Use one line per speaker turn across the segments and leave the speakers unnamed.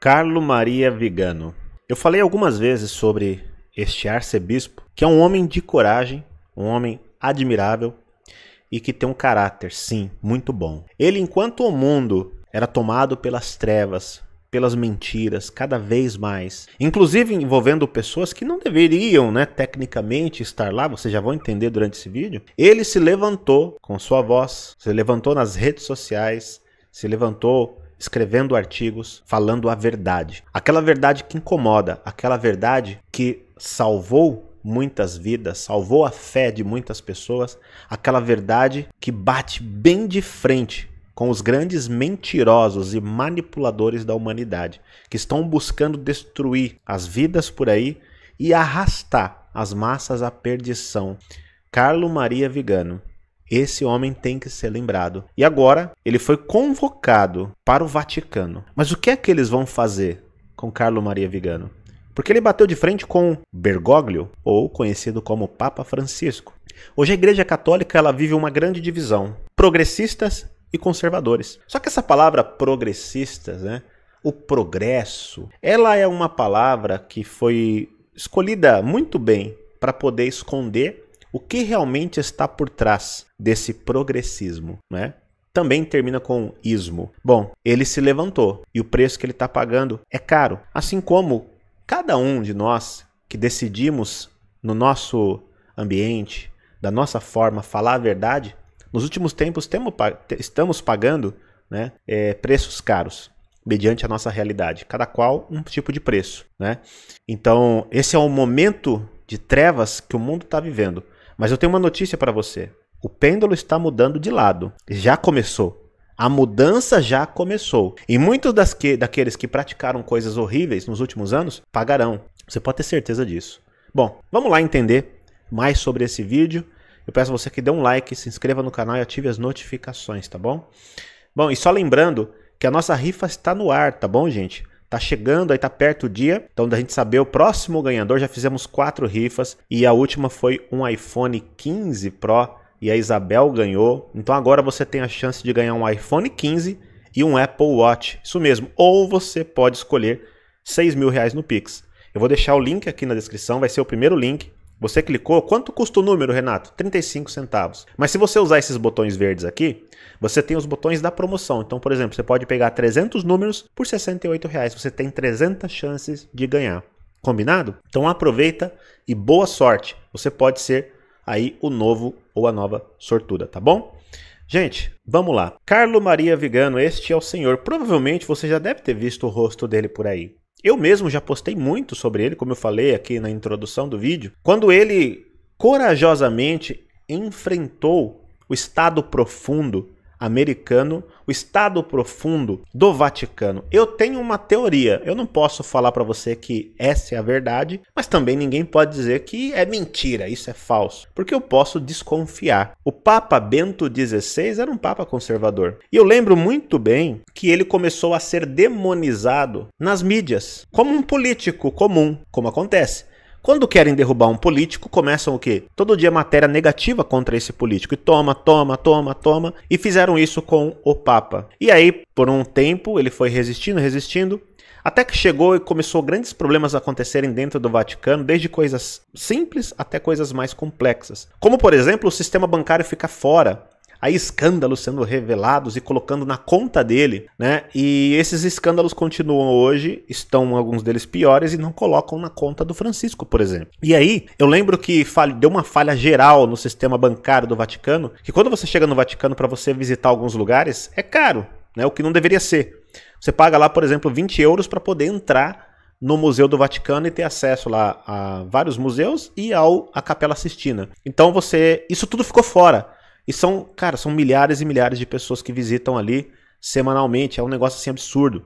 Carlo Maria Vigano. Eu falei algumas vezes sobre este arcebispo, que é um homem de coragem, um homem admirável e que tem um caráter, sim, muito bom. Ele, enquanto o mundo era tomado pelas trevas, pelas mentiras, cada vez mais, inclusive envolvendo pessoas que não deveriam, né, tecnicamente estar lá, vocês já vão entender durante esse vídeo. Ele se levantou com sua voz, se levantou nas redes sociais, se levantou escrevendo artigos, falando a verdade. Aquela verdade que incomoda, aquela verdade que salvou muitas vidas, salvou a fé de muitas pessoas, aquela verdade que bate bem de frente com os grandes mentirosos e manipuladores da humanidade, que estão buscando destruir as vidas por aí e arrastar as massas à perdição. Carlo Maria Vigano esse homem tem que ser lembrado. E agora ele foi convocado para o Vaticano. Mas o que é que eles vão fazer com Carlo Maria Vigano? Porque ele bateu de frente com Bergoglio, ou conhecido como Papa Francisco. Hoje a Igreja Católica ela vive uma grande divisão: progressistas e conservadores. Só que essa palavra progressistas, né, o progresso, ela é uma palavra que foi escolhida muito bem para poder esconder o que realmente está por trás desse progressismo, né? Também termina com ismo. Bom, ele se levantou e o preço que ele está pagando é caro. Assim como cada um de nós que decidimos no nosso ambiente, da nossa forma, falar a verdade, nos últimos tempos estamos pagando né, é, preços caros mediante a nossa realidade, cada qual um tipo de preço, né? Então esse é o momento de trevas que o mundo está vivendo. Mas eu tenho uma notícia para você. O pêndulo está mudando de lado. Já começou. A mudança já começou. E muitos das que, daqueles que praticaram coisas horríveis nos últimos anos pagarão. Você pode ter certeza disso. Bom, vamos lá entender mais sobre esse vídeo. Eu peço a você que dê um like, se inscreva no canal e ative as notificações, tá bom? Bom, e só lembrando que a nossa rifa está no ar, tá bom, gente? Tá chegando, aí tá perto o dia. Então, da gente saber o próximo ganhador, já fizemos quatro rifas. E a última foi um iPhone 15 Pro. E a Isabel ganhou. Então agora você tem a chance de ganhar um iPhone 15 e um Apple Watch. Isso mesmo. Ou você pode escolher 6 mil reais no Pix. Eu vou deixar o link aqui na descrição, vai ser o primeiro link. Você clicou, quanto custa o número, Renato? 35 centavos. Mas se você usar esses botões verdes aqui, você tem os botões da promoção. Então, por exemplo, você pode pegar 300 números por R$ reais. Você tem 300 chances de ganhar. Combinado? Então aproveita e boa sorte. Você pode ser aí o novo ou a nova sortuda, tá bom? Gente, vamos lá. Carlo Maria Vigano, este é o senhor. Provavelmente você já deve ter visto o rosto dele por aí. Eu mesmo já postei muito sobre ele, como eu falei aqui na introdução do vídeo, quando ele corajosamente enfrentou o estado profundo americano, o estado profundo do Vaticano. Eu tenho uma teoria, eu não posso falar para você que essa é a verdade, mas também ninguém pode dizer que é mentira, isso é falso, porque eu posso desconfiar. O Papa Bento XVI era um papa conservador. E eu lembro muito bem que ele começou a ser demonizado nas mídias, como um político comum, como acontece. Quando querem derrubar um político, começam o quê? Todo dia matéria negativa contra esse político. E toma, toma, toma, toma. E fizeram isso com o Papa. E aí, por um tempo, ele foi resistindo, resistindo. Até que chegou e começou grandes problemas acontecerem dentro do Vaticano, desde coisas simples até coisas mais complexas. Como, por exemplo, o sistema bancário fica fora a escândalos sendo revelados e colocando na conta dele, né? E esses escândalos continuam hoje, estão alguns deles piores e não colocam na conta do Francisco, por exemplo. E aí, eu lembro que deu uma falha geral no sistema bancário do Vaticano, que quando você chega no Vaticano para você visitar alguns lugares, é caro, né? O que não deveria ser. Você paga lá, por exemplo, 20 euros para poder entrar no Museu do Vaticano e ter acesso lá a vários museus e ao a Capela Sistina. Então você, isso tudo ficou fora. E são, cara, são milhares e milhares de pessoas que visitam ali semanalmente. É um negócio assim absurdo,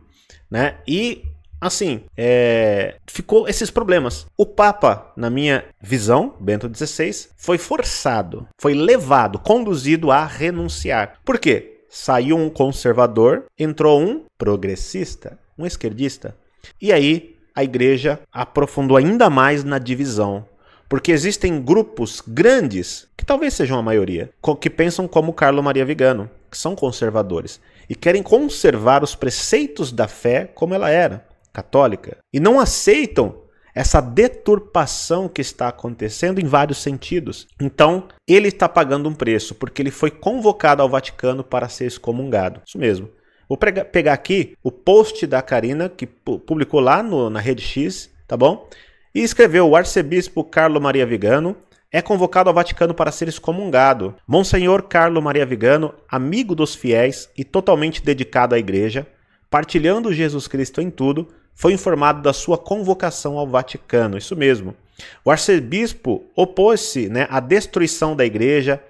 né? E assim, é... ficou esses problemas. O Papa, na minha visão, Bento XVI, foi forçado, foi levado, conduzido a renunciar. Por quê? Saiu um conservador, entrou um progressista, um esquerdista. E aí a igreja aprofundou ainda mais na divisão. Porque existem grupos grandes que talvez sejam a maioria, que pensam como Carlo Maria Vigano, que são conservadores e querem conservar os preceitos da fé como ela era, católica, e não aceitam essa deturpação que está acontecendo em vários sentidos. Então, ele está pagando um preço, porque ele foi convocado ao Vaticano para ser excomungado. Isso mesmo. Vou pegar aqui o post da Karina, que publicou lá no, na Rede X, tá bom? E escreveu o arcebispo Carlo Maria Vigano é convocado ao Vaticano para ser excomungado. Monsenhor Carlo Maria Vigano, amigo dos fiéis e totalmente dedicado à Igreja, partilhando Jesus Cristo em tudo, foi informado da sua convocação ao Vaticano. Isso mesmo. O arcebispo opôs-se né, à destruição da Igreja,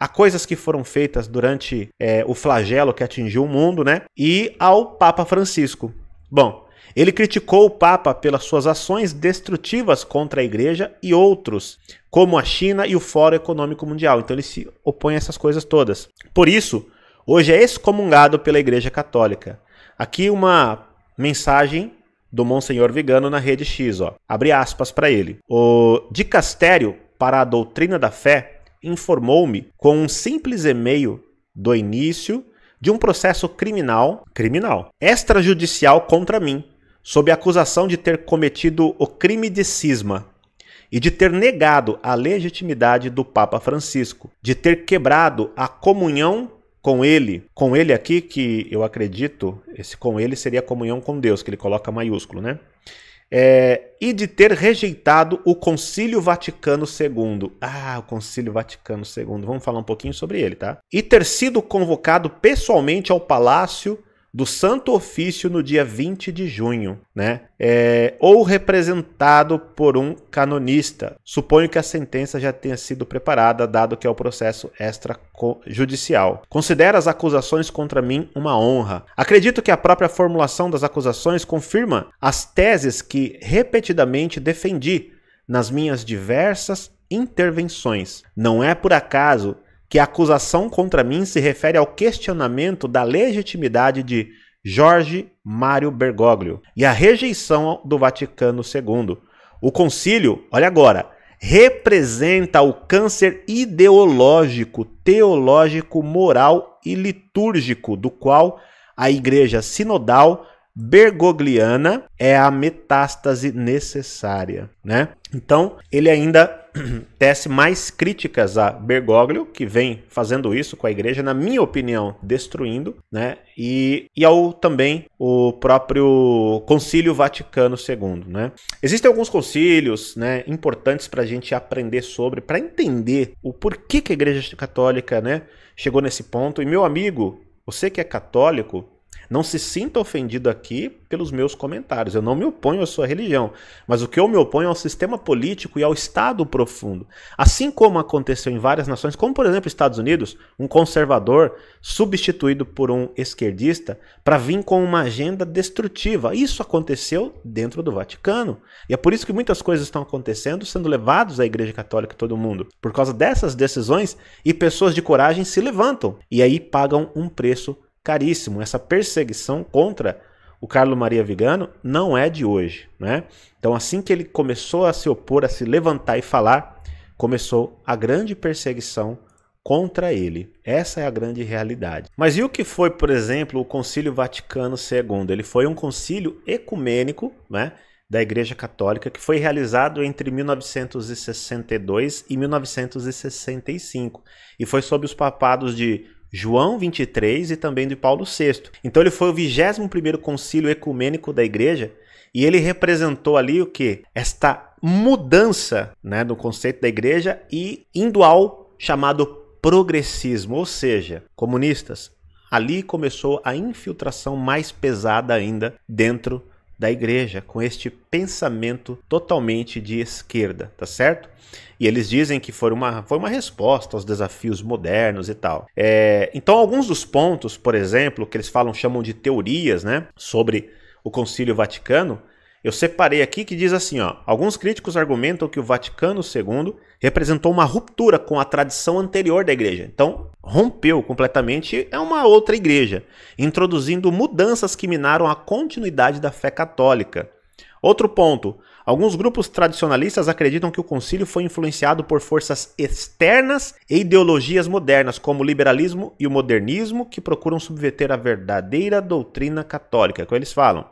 a coisas que foram feitas durante é, o flagelo que atingiu o mundo, né? E ao Papa Francisco. Bom, ele criticou o Papa pelas suas ações destrutivas contra a Igreja e outros, como a China e o Fórum Econômico Mundial. Então ele se opõe a essas coisas todas. Por isso, hoje é excomungado pela Igreja Católica. Aqui uma mensagem do Monsenhor Vigano na rede X, ó. Abre aspas para ele. O dicastério para a doutrina da fé informou-me com um simples e-mail do início de um processo criminal, criminal, extrajudicial contra mim, sob a acusação de ter cometido o crime de cisma e de ter negado a legitimidade do Papa Francisco, de ter quebrado a comunhão com ele, com ele aqui que eu acredito, esse com ele seria a comunhão com Deus, que ele coloca maiúsculo, né? É, e de ter rejeitado o Concílio Vaticano II. Ah, o Concílio Vaticano II, vamos falar um pouquinho sobre ele, tá? E ter sido convocado pessoalmente ao palácio do Santo Ofício no dia 20 de junho, né? É, ou representado por um canonista. Suponho que a sentença já tenha sido preparada, dado que é o processo extrajudicial. Considero as acusações contra mim uma honra. Acredito que a própria formulação das acusações confirma as teses que repetidamente defendi nas minhas diversas intervenções. Não é por acaso que a acusação contra mim se refere ao questionamento da legitimidade de Jorge Mário Bergoglio e a rejeição do Vaticano II. O concílio, olha agora, representa o câncer ideológico, teológico, moral e litúrgico do qual a igreja sinodal bergogliana é a metástase necessária, né? Então, ele ainda tece mais críticas a Bergoglio, que vem fazendo isso com a igreja, na minha opinião, destruindo, né? E, e ao também o próprio Concílio Vaticano II, né? Existem alguns concílios, né, importantes para a gente aprender sobre, para entender o porquê que a igreja católica, né, chegou nesse ponto. E meu amigo, você que é católico, não se sinta ofendido aqui pelos meus comentários. Eu não me oponho à sua religião, mas o que eu me oponho é ao sistema político e ao Estado profundo. Assim como aconteceu em várias nações, como por exemplo Estados Unidos, um conservador substituído por um esquerdista para vir com uma agenda destrutiva. Isso aconteceu dentro do Vaticano. E é por isso que muitas coisas estão acontecendo, sendo levados à Igreja Católica todo mundo. Por causa dessas decisões, e pessoas de coragem se levantam e aí pagam um preço caríssimo. Essa perseguição contra o Carlos Maria Vigano não é de hoje, né? Então, assim que ele começou a se opor, a se levantar e falar, começou a grande perseguição contra ele. Essa é a grande realidade. Mas e o que foi, por exemplo, o Concílio Vaticano II? Ele foi um concílio ecumênico, né? da Igreja Católica, que foi realizado entre 1962 e 1965, e foi sob os papados de João 23 e também de Paulo VI. Então ele foi o 21 primeiro concílio ecumênico da igreja e ele representou ali o que? Esta mudança né, do conceito da igreja e indo ao chamado progressismo, ou seja, comunistas. Ali começou a infiltração mais pesada ainda dentro da igreja com este pensamento totalmente de esquerda, tá certo? E eles dizem que foi uma, foi uma resposta aos desafios modernos e tal. É, então, alguns dos pontos, por exemplo, que eles falam, chamam de teorias, né, sobre o Concílio Vaticano, eu separei aqui que diz assim, ó, alguns críticos argumentam que o Vaticano II representou uma ruptura com a tradição anterior da igreja. Então, rompeu completamente, é uma outra igreja, introduzindo mudanças que minaram a continuidade da fé católica. Outro ponto: alguns grupos tradicionalistas acreditam que o concílio foi influenciado por forças externas e ideologias modernas, como o liberalismo e o modernismo, que procuram subverter a verdadeira doutrina católica, é que eles falam.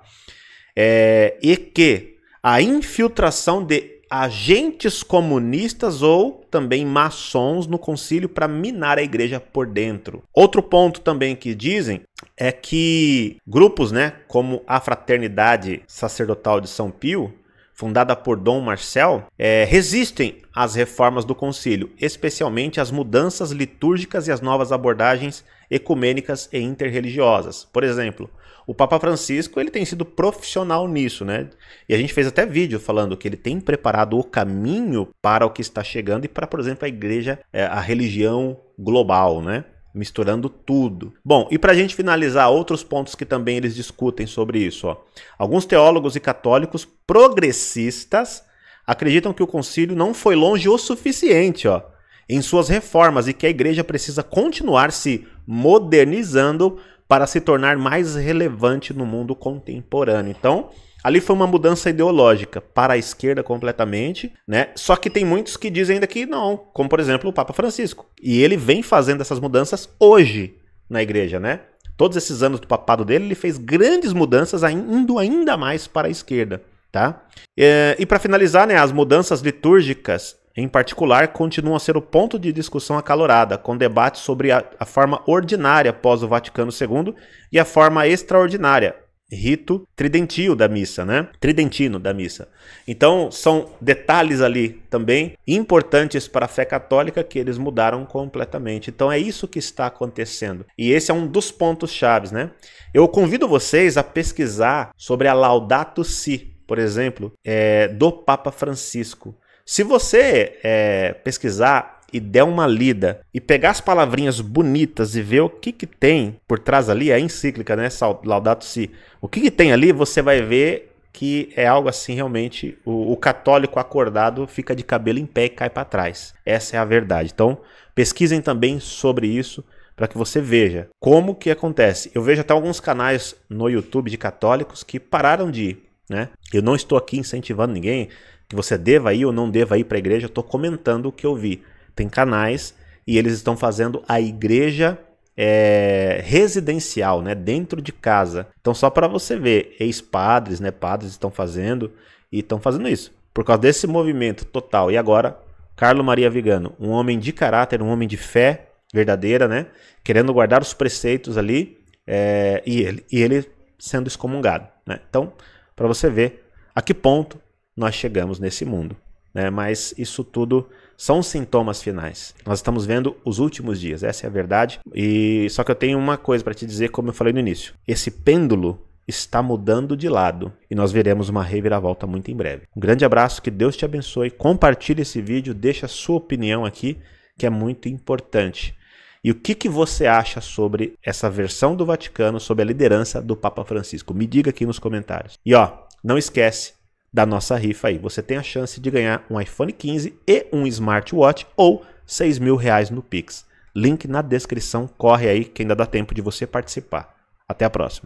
É, e que a infiltração de agentes comunistas ou também maçons no concílio para minar a igreja por dentro. Outro ponto também que dizem é que grupos, né, como a Fraternidade Sacerdotal de São Pio, fundada por Dom Marcel, é, resistem às reformas do concílio, especialmente às mudanças litúrgicas e às novas abordagens ecumênicas e interreligiosas. Por exemplo, o Papa Francisco ele tem sido profissional nisso, né? E a gente fez até vídeo falando que ele tem preparado o caminho para o que está chegando e para, por exemplo, a igreja, é, a religião global, né? misturando tudo. Bom, e para a gente finalizar, outros pontos que também eles discutem sobre isso. Ó. Alguns teólogos e católicos progressistas acreditam que o concílio não foi longe o suficiente ó, em suas reformas e que a igreja precisa continuar se modernizando para se tornar mais relevante no mundo contemporâneo. Então, Ali foi uma mudança ideológica para a esquerda completamente, né? Só que tem muitos que dizem ainda que não, como por exemplo o Papa Francisco. E ele vem fazendo essas mudanças hoje na igreja, né? Todos esses anos do papado dele, ele fez grandes mudanças, indo ainda mais para a esquerda, tá? É, e, e para finalizar, né, as mudanças litúrgicas em particular, continua a ser o ponto de discussão acalorada, com debates sobre a, a forma ordinária pós o Vaticano II e a forma extraordinária, rito tridentio da missa, né? Tridentino da missa. Então, são detalhes ali também importantes para a fé católica que eles mudaram completamente. Então, é isso que está acontecendo. E esse é um dos pontos chaves, né? Eu convido vocês a pesquisar sobre a Laudato Si, por exemplo, é, do Papa Francisco. Se você é, pesquisar e der uma lida e pegar as palavrinhas bonitas e ver o que, que tem por trás ali, a é encíclica, né? Laudato Si. O que, que tem ali, você vai ver que é algo assim realmente o, o, católico acordado fica de cabelo em pé e cai para trás. Essa é a verdade. Então, pesquisem também sobre isso para que você veja como que acontece. Eu vejo até alguns canais no YouTube de católicos que pararam de ir, né? Eu não estou aqui incentivando ninguém que você deva ir ou não deva ir para a igreja, eu estou comentando o que eu vi. Tem canais e eles estão fazendo a igreja é, residencial, né, dentro de casa. Então só para você ver, ex-padres, né, padres estão fazendo e estão fazendo isso por causa desse movimento total. E agora, Carlo Maria Vigano, um homem de caráter, um homem de fé verdadeira, né, querendo guardar os preceitos ali é, e, ele, e ele sendo excomungado, né? Então para você ver a que ponto nós chegamos nesse mundo. Né? Mas isso tudo são sintomas finais. Nós estamos vendo os últimos dias, essa é a verdade. E só que eu tenho uma coisa para te dizer, como eu falei no início. Esse pêndulo está mudando de lado e nós veremos uma reviravolta muito em breve. Um grande abraço, que Deus te abençoe. Compartilhe esse vídeo, deixa a sua opinião aqui, que é muito importante. E o que, que você acha sobre essa versão do Vaticano, sobre a liderança do Papa Francisco? Me diga aqui nos comentários. E ó, não esquece, da nossa rifa aí. Você tem a chance de ganhar um iPhone 15 e um smartwatch ou 6 mil reais no Pix. Link na descrição, corre aí que ainda dá tempo de você participar. Até a próxima.